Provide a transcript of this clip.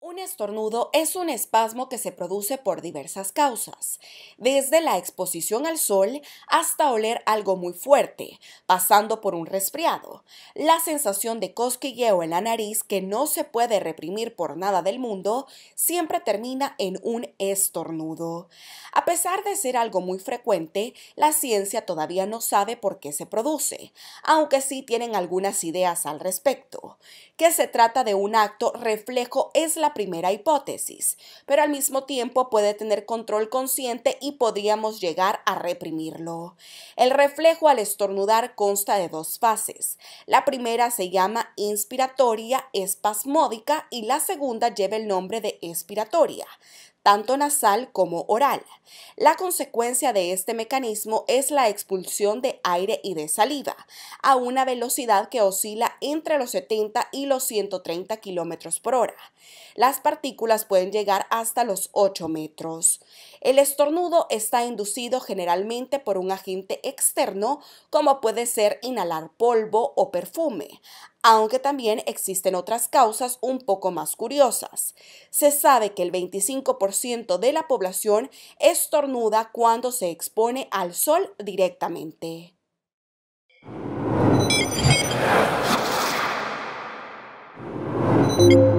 Un estornudo es un espasmo que se produce por diversas causas, desde la exposición al sol hasta oler algo muy fuerte, pasando por un resfriado, la sensación de cosquilleo en la nariz que no se puede reprimir por nada del mundo, siempre termina en un estornudo. A pesar de ser algo muy frecuente, la ciencia todavía no sabe por qué se produce, aunque sí tienen algunas ideas al respecto. Que se trata de un acto reflejo es la primera hipótesis, pero al mismo tiempo puede tener control consciente y podríamos llegar a reprimirlo. El reflejo al estornudar consta de dos fases. La primera se llama inspiratoria espasmódica y la segunda lleva el nombre de expiratoria tanto nasal como oral. La consecuencia de este mecanismo es la expulsión de aire y de saliva a una velocidad que oscila entre los 70 y los 130 kilómetros por hora. Las partículas pueden llegar hasta los 8 metros. El estornudo está inducido generalmente por un agente externo, como puede ser inhalar polvo o perfume, aunque también existen otras causas un poco más curiosas. Se sabe que el 25% de la población estornuda cuando se expone al sol directamente. Thank you.